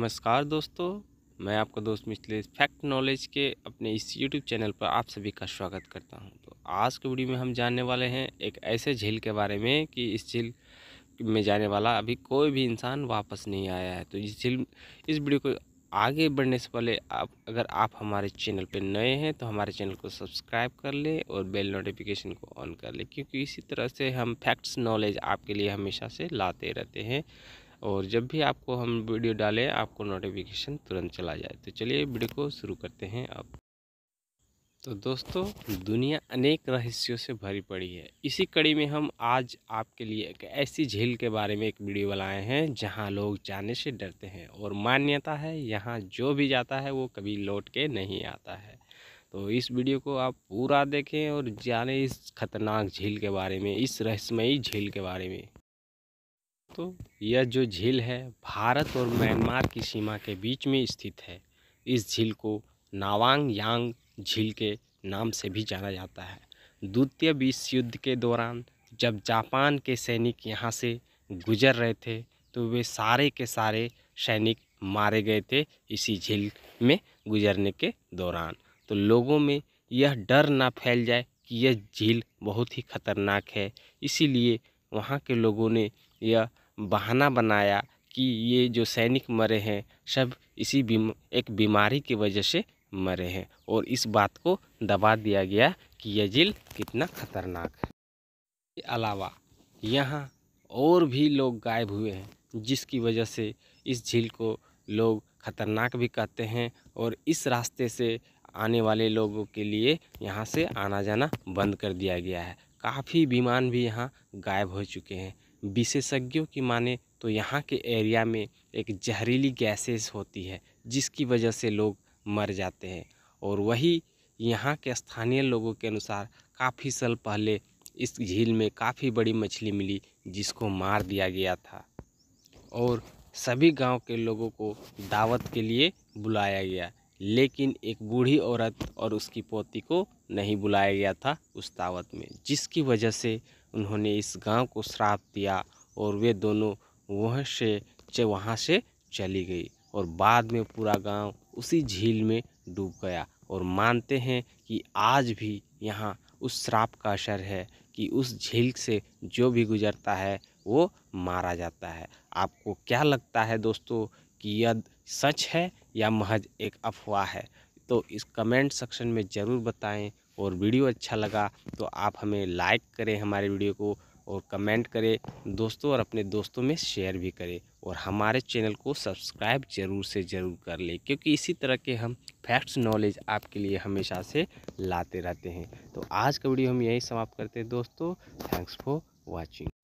नमस्कार दोस्तों मैं आपका दोस्त मिश्लेष फैक्ट नॉलेज के अपने इस यूट्यूब चैनल पर आप सभी का स्वागत करता हूं तो आज के वीडियो में हम जानने वाले हैं एक ऐसे झील के बारे में कि इस झील में जाने वाला अभी कोई भी इंसान वापस नहीं आया है तो इस झील इस वीडियो को आगे बढ़ने से पहले आप अगर आप हमारे चैनल पर नए हैं तो हमारे चैनल को सब्सक्राइब कर लें और बेल नोटिफिकेशन को ऑन कर लें क्योंकि इसी तरह से हम फैक्ट्स नॉलेज आपके लिए हमेशा से लाते रहते हैं और जब भी आपको हम वीडियो डालें आपको नोटिफिकेशन तुरंत चला जाए तो चलिए वीडियो को शुरू करते हैं अब तो दोस्तों दुनिया अनेक रहस्यों से भरी पड़ी है इसी कड़ी में हम आज आपके लिए एक ऐसी झील के बारे में एक वीडियो बनाए हैं जहां लोग जाने से डरते हैं और मान्यता है यहां जो भी जाता है वो कभी लौट के नहीं आता है तो इस वीडियो को आप पूरा देखें और जाने इस खतरनाक झील के बारे में इस रहस्यमयी झील के बारे में दोस्तों यह जो झील है भारत और म्यांमार की सीमा के बीच में स्थित है इस झील को नावांग यांग झील के नाम से भी जाना जाता है द्वितीय विश्व युद्ध के दौरान जब जापान के सैनिक यहाँ से गुजर रहे थे तो वे सारे के सारे सैनिक मारे गए थे इसी झील में गुजरने के दौरान तो लोगों में यह डर ना फैल जाए कि यह झील बहुत ही खतरनाक है इसीलिए वहाँ के लोगों ने यह बहाना बनाया कि ये जो सैनिक मरे हैं सब इसी बीम एक बीमारी की वजह से मरे हैं और इस बात को दबा दिया गया कि यह जिल कितना खतरनाक है इसके अलावा यहाँ और भी लोग गायब हुए हैं जिसकी वजह से इस झील को लोग खतरनाक भी कहते हैं और इस रास्ते से आने वाले लोगों के लिए यहाँ से आना जाना बंद कर दिया गया है काफ़ी विमान भी यहाँ गायब हो चुके हैं विशेषज्ञों की माने तो यहाँ के एरिया में एक जहरीली गैसेस होती है जिसकी वजह से लोग मर जाते हैं और वही यहाँ के स्थानीय लोगों के अनुसार काफ़ी साल पहले इस झील में काफ़ी बड़ी मछली मिली जिसको मार दिया गया था और सभी गांव के लोगों को दावत के लिए बुलाया गया लेकिन एक बूढ़ी औरत और उसकी पोती को नहीं बुलाया गया था उस दावत में जिसकी वजह से उन्होंने इस गांव को श्राप दिया और वे दोनों वहाँ से वहाँ से चली गई और बाद में पूरा गांव उसी झील में डूब गया और मानते हैं कि आज भी यहाँ उस श्राप का असर है कि उस झील से जो भी गुजरता है वो मारा जाता है आपको क्या लगता है दोस्तों कि यह सच है या महज एक अफवाह है तो इस कमेंट सेक्शन में ज़रूर बताएं और वीडियो अच्छा लगा तो आप हमें लाइक करें हमारे वीडियो को और कमेंट करें दोस्तों और अपने दोस्तों में शेयर भी करें और हमारे चैनल को सब्सक्राइब ज़रूर से ज़रूर कर लें क्योंकि इसी तरह के हम फैक्ट्स नॉलेज आपके लिए हमेशा से लाते रहते हैं तो आज का वीडियो हम यही समाप्त करते हैं दोस्तों थैंक्स फॉर वॉचिंग